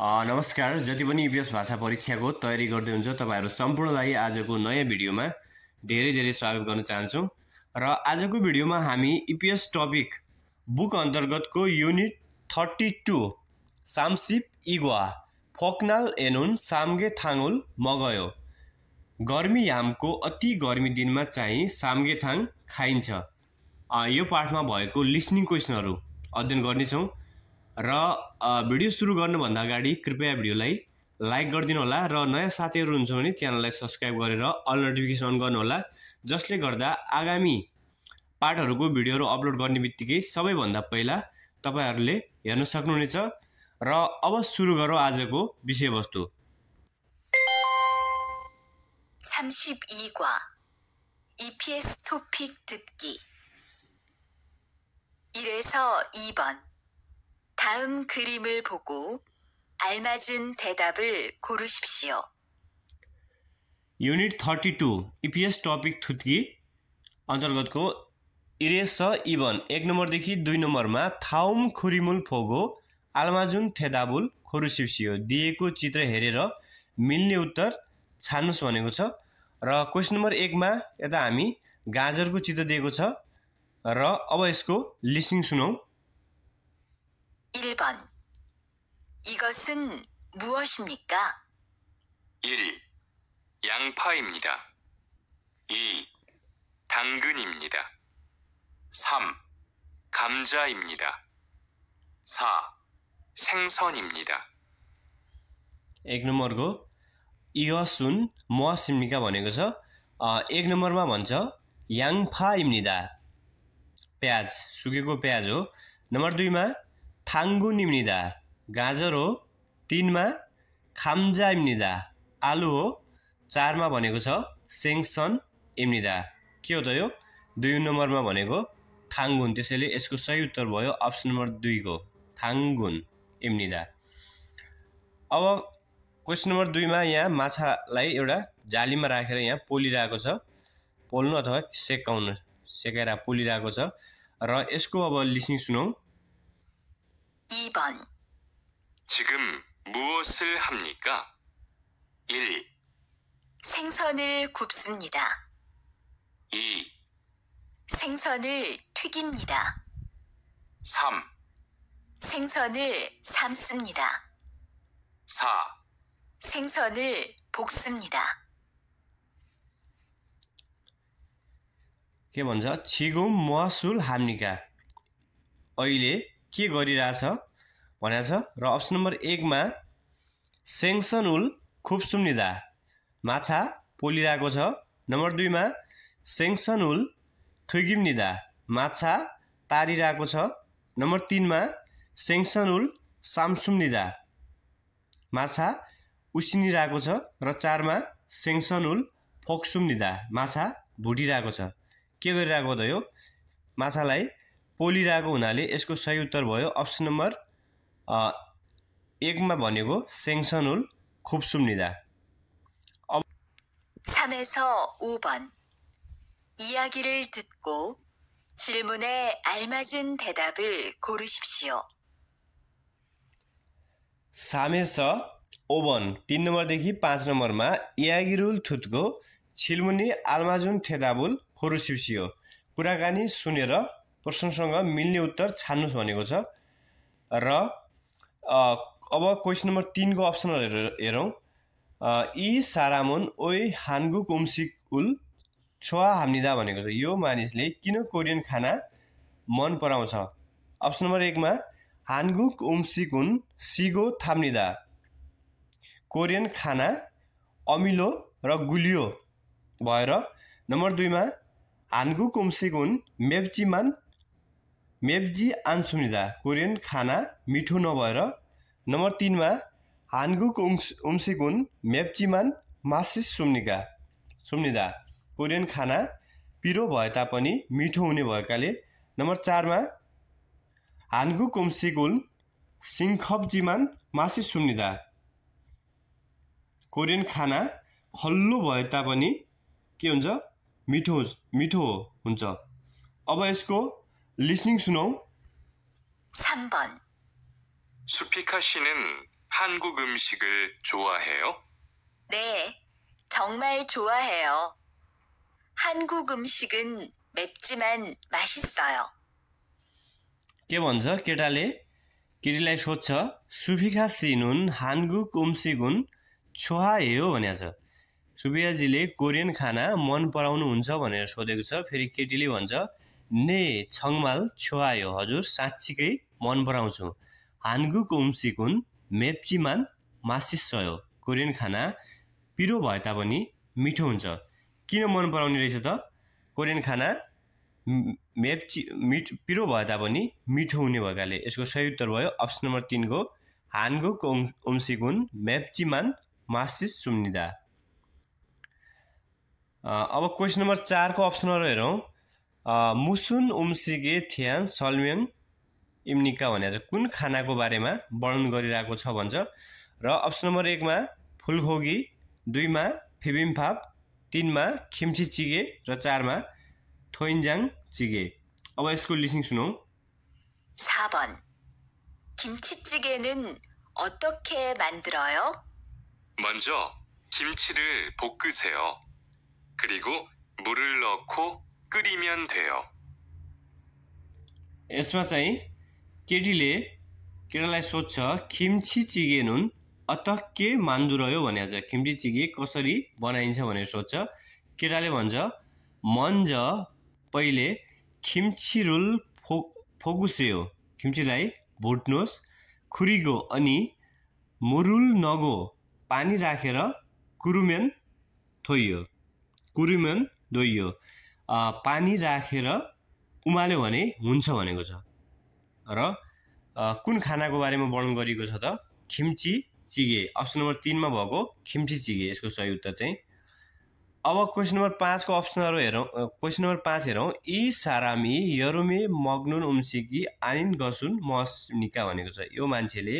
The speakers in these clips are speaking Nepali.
नमस्कार जति पनि युपिएस भाषा परीक्षाको तयारी गर्दै हुन्छ तपाईँहरू सम्पूर्णलाई आजको नयाँ भिडियोमा धेरै धेरै स्वागत गर्न चाहन्छौँ र आजको भिडियोमा हामी इपिएस टपिक बुक अन्तर्गतको युनिट थर्टी टू सामसिप इगुवा फोकनाल एनुन सामगे थाङुल मगयो गर्मी यामको अति गर्मी दिनमा चाहिँ साम्गे थाङ खाइन्छ यो पाठमा भएको लिसनिङ क्वेसनहरू अध्ययन गर्नेछौँ र भिडियो सुरु गर्नुभन्दा अगाडि कृपया भिडियोलाई लाइक गरिदिनु होला र नयाँ साथीहरू हुन्छ भने च्यानललाई सब्सक्राइब गरेर अल नोटिफिकेसन अन गर्नुहोला जसले गर्दा आगामी पार्टहरूको भिडियोहरू अपलोड गर्ने बित्तिकै सबैभन्दा पहिला तपाईँहरूले हेर्न सक्नुहुनेछ र अब सुरु गरौँ आजको विषयवस्तु EPS 토픽 듣기 1에서 2번 다음 그림을 보고 알맞은 대답을 고르십시오. Unit thirty two EPS topic थुत्की अन्तर्गतको इरेस छ इभन एक नम्बरदेखि दुई नम्बरमा थाउम खुरिमुल फोगो आलमाजुन थेदाबुल खोरुसिप्सियो दिएको चित्र हेरेर मिल्ने उत्तर छान्नुहोस् भनेको छ र क्वेसन नम्बर एकमा यता हामी गाजरको चित्र दिएको छ र अब यसको लिस्निङ सुनौँ 1번. 이것은 무엇입니까? 1. 양파입니다. 2. 당근입니다. 3. 감자입니다. 4. 생선입니다. एक नम्बरको इगसुन मसिम्निका भनेको छ एक नम्बरमा भन्छ याङफा इम्निदा प्याज सुकेको प्याज हो नम्बर दुईमा थाङ्गु निम्निदा गाजर हो तिनमा खाम्जा इम्निदा आलु हो चारमा भनेको छ सेङसन इम्निदा के हो त यो दुई नम्बरमा भनेको थाङ्गुन त्यसैले यसको सही उत्तर भयो अप्सन नम्बर दुईको थाङ्गुन इम्निदा अब क्वेसन नम्बर दुईमा यहाँ माछालाई एउटा जालीमा राखेर यहाँ पोलिरहेको छ पोल्नु अथवा सेकाउनु सेकाएर पोलिरहेको छ र यसको अब लिसिङ सुनौँ 2번 지금 무엇을 합니까? 1. 생선을 굽습니다. 2. 생선을 튀깁니다. 3. 생선을 삶습니다. 4. 생선을 볶습니다. के भन्छ छिगुम म ह स ु के गरिरहेछ भनेको छ र अप्सन नम्बर एकमा सेङसन उल खुबसुम्निदा माछा पोलिरहेको छ नम्बर दुईमा सेङसन उल निदा माछा तारिरहेको छ नम्बर तिनमा सेङसन उल निदा माछा उसिनिरहेको छ र चारमा सेङसन उल फोक्सुम निदा माछा भुटिरहेको छ के गरिरहेको त यो माछालाई पोलिरहेको हुनाले यसको सही उत्तर भयो अप्सन नम्बर एकमा भनेको सेङ्सन खुप सुम्दा ओभन तिन नम्बरदेखि पाँच नम्बरमा यागिरुल थुत्को छिलमुनी आल्माजुन थेदाबुल खोरुसिपसियो कुराकानी सुनेर प्रश्नसँग मिल्ने उत्तर छान्नुहोस् भनेको छ र अब क्वेसन नम्बर तिनको अप्सनहरू हेरौँ यी सारामोन ओइ हान्गु कुम्सिक उल छोआ हाम्निदा भनेको छ यो मानिसले किन कोरियन खाना मन पराउँछ अप्सन नम्बर एकमा हानगुक उम्सिकुन सिगो थाम्निदा कोरियन खाना अमिलो र गुलियो भएर नम्बर दुईमा हानगुक उम्सिकुन मेप्चिमान मेब्जी आन्सुमिदा कोरियन खाना मिठो नभएर नम्बर तिनमा हानगुक उम्स उम्सिकुन मेप्चिमान मासिस सुम्निका सुम्निदा कोरियन खाना पिरो भए तापनि मिठो हुने भएकाले नम्बर चारमा हानगुक उम्सिकुल सिङखप्जिमान मासिस सुम्निदा कोरियन खाना खल्लो भए तापनि के हुन्छ मिठो मिठो हुन्छ अब यसको 리스닝 수능 3번 수피카 씨는 한국 음식을 좋아해요? 네, 정말 좋아해요. 한국 음식은 맵지만 맛있어요. के भन्छ केटाले केटीलाई सोध्छ सुफिका सिनुन हानगुक उम्सिगुन छोहायो भनेको छ सुफियाजीले कोरियन खाना मन पराउनुहुन्छ भनेर सोधेको छ फेरि केटीले भन्छ ने छङमाल छुवायो हजुर साँच्चीकै मन पराउँछु हान्गु कोम्सिकुन मेप्चीमान सयो कोरियन खाना पिरो भए तापनि मिठो हुन्छ किन मन पराउने रहेछ त कोरियन खाना मेप्ची मिठ पिरो भए तापनि मिठो हुने भएकाले यसको सही उत्तर भयो अप्सन नम्बर तिनको हान्गु कोम ओम्सिकुन मेप्चीमान मासिस सुम्निदा अब क्वेसन नम्बर चारको अप्सनहरू हेरौँ मुसुन उम्सिगे थ्यान सल्मेन इम्निका भनेर कुन खानाको बारेमा वर्णन गरिरहेको छ भन्छ र अप्सन नम्बर एकमा फुलखोगी दुईमा फिबिम्फाप तिनमा खिम्ची चिगे र चारमा थोइन्जाङ चिगे अब यसको लिसिङ सुनौ 4번 김치찌개는 어떻게 만들어요? 먼저 김치를 볶으세요. 그리고 물을 넣고 끓이면 돼요. यसमा चाहिँ केटीले केटालाई सोध्छ खिम्ची नुन अत के मान्दुरयो भने छ खिम्ची चिगे कसरी बनाइन्छ भनेर सोध्छ केटाले भन्छ मन्ज पहिले खिम्ची रुल फो फोकुस्यो खिम्चीलाई भुट्नुहोस् खुरिगो अनि मुरुल नगो पानी राखेर कुरुमेन थोइयो कुरुमेन धोइयो पानी राखेर उमाल्यो भने हुन्छ भनेको छ र कुन खानाको बारेमा वर्णन गरिएको छ त खिम्ची चिगे अप्सन नम्बर तिनमा भएको खिम्ची चिगे यसको सही उत्तर चाहिँ अब क्वेसन नम्बर पाँचको अप्सनहरू हेरौँ क्वेसन नम्बर पाँच हेरौँ यी सारामी यरुमे मग्नुन उम्सिकी आनिन गसुन निका भनेको छ यो मान्छेले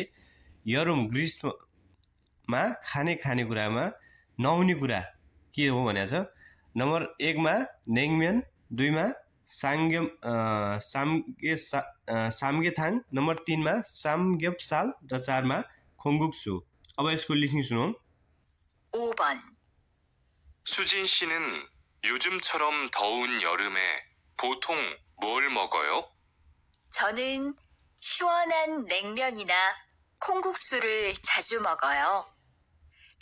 यरुम ग्रीष्ममा खाने खानेकुरामा नहुने कुरा के हो भनेको छ नम्बर एकमा नेङम्यन दुईमा साङ्गे साम्गे सा साम्गेथाङ नम्बर तिनमा साम्गेप्साल र चारमा खोङ्गुप्सु अब यसको लिस्टिङ सुनौँ 5번 수진 씨는 요즘처럼 더운 여름에 보통 뭘 먹어요? 저는 시원한 냉면이나 콩국수를 자주 먹어요.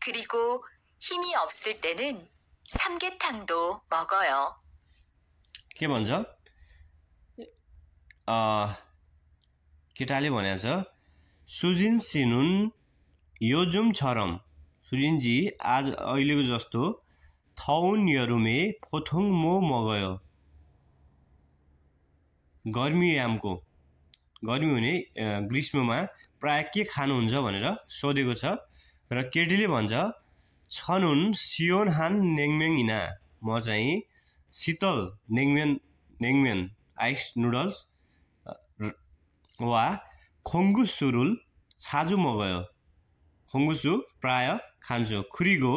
그리고 힘이 없을 때는 삼계탕도 먹어요. के भन्छ केटाले भनेको छ सुजिन सिनुन योजुम जुम छरम सुजिनजी आज अहिलेको जस्तो थौनयरुमे फोथुङ मो मगयो गर्मीयामको गर्मी हुने ग्रीष्ममा प्राय के खानुहुन्छ भनेर सोधेको छ र केटीले भन्छ छनुन सियोन हान नेङमेङ म चाहिँ शीतल नेङमेन नेङमेन आइस नुडल्स वा खोङ्गु सुरुल छाजु मगायो खोङ्गुसु प्राय खान्छु खुरीको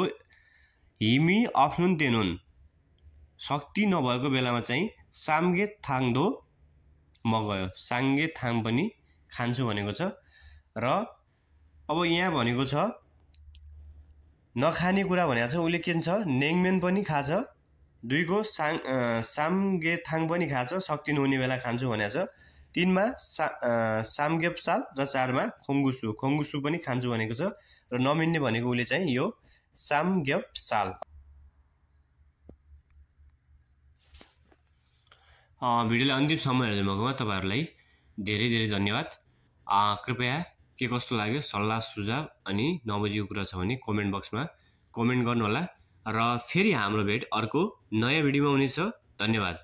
हिमी अफ्नुन हुन् शक्ति नभएको बेलामा चाहिँ साङ्गे थाङ्दो गयो साङ्गे थाङ पनि खान्छु भनेको छ र अब यहाँ भनेको छ नखाने कुरा भनेको छ उसले के छ नेङमेन पनि खान्छ दुईको साङ थाङ पनि खान्छ शक्ति नहुने बेला खान्छु भनेको छ तिनमा सा सामगेप र चारमा खोङ्गुसु खोङ्गुसु पनि खान्छु भनेको छ र नमिन्ने भनेको उसले चाहिँ यो सामगेपसाल साल भिडियोलाई अन्तिमसम्म हेर्नुभएकोमा तपाईँहरूलाई धेरै धेरै धन्यवाद कृपया के कस्तो लाग्यो सल्लाह सुझाव अनि नबुझेको कुरा छ भने कमेन्ट बक्समा कमेन्ट गर्नुहोला र फेरि हाम्रो भेट अर्को नयाँ भिडियोमा हुनेछ धन्यवाद